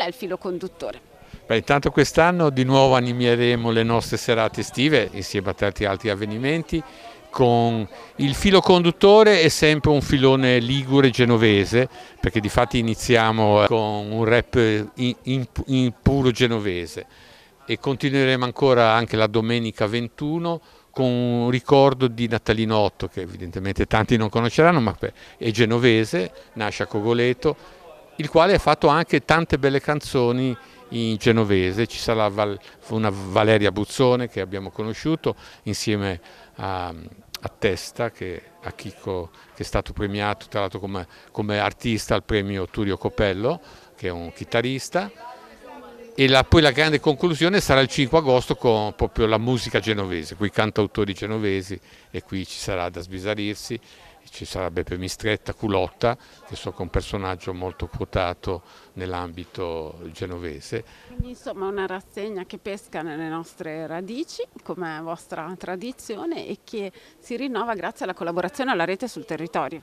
qual è il filo conduttore? Beh, intanto quest'anno di nuovo animeremo le nostre serate estive insieme a tanti altri avvenimenti con il filo conduttore è sempre un filone ligure genovese perché di fatti iniziamo eh, con un rap eh, in, in, in puro genovese e continueremo ancora anche la domenica 21 con un ricordo di Natalino Otto che evidentemente tanti non conosceranno ma è genovese, nasce a Cogoleto il quale ha fatto anche tante belle canzoni in genovese, ci sarà Val, una Valeria Buzzone che abbiamo conosciuto insieme a, a Testa, che, a Chicco che è stato premiato tra l'altro come, come, artista al premio Turio Copello, che è un chitarrista, e la, poi la grande conclusione sarà il 5 agosto con proprio la musica genovese, con i cantautori genovesi e qui ci sarà da sbisarirsi ci sarebbe per Mistretta Culotta, che so che è un personaggio molto quotato nell'ambito genovese. Quindi insomma una rassegna che pesca nelle nostre radici, come vostra tradizione, e che si rinnova grazie alla collaborazione alla rete sul territorio.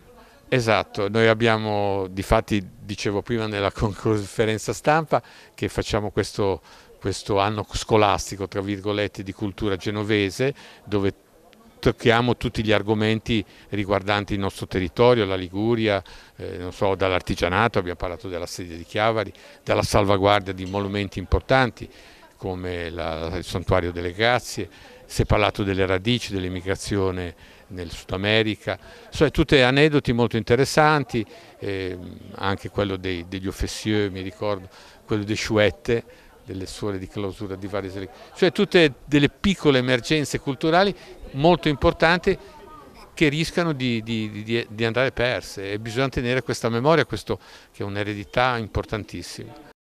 Esatto, noi abbiamo, difatti dicevo prima nella conferenza stampa, che facciamo questo questo anno scolastico, tra virgolette, di cultura genovese, dove tocchiamo tutti gli argomenti riguardanti il nostro territorio, la Liguria, eh, so, dall'artigianato, abbiamo parlato della sedia di Chiavari, dalla salvaguardia di monumenti importanti come la, il santuario delle Grazie, si è parlato delle radici, dell'immigrazione nel Sud America, cioè tutte aneddoti molto interessanti, eh, anche quello dei, degli offessieux, mi ricordo, quello dei Chouette, delle suole di clausura di varie serie, cioè tutte delle piccole emergenze culturali molto importanti che rischiano di, di, di, di andare perse e bisogna tenere questa memoria, questo che è un'eredità importantissima.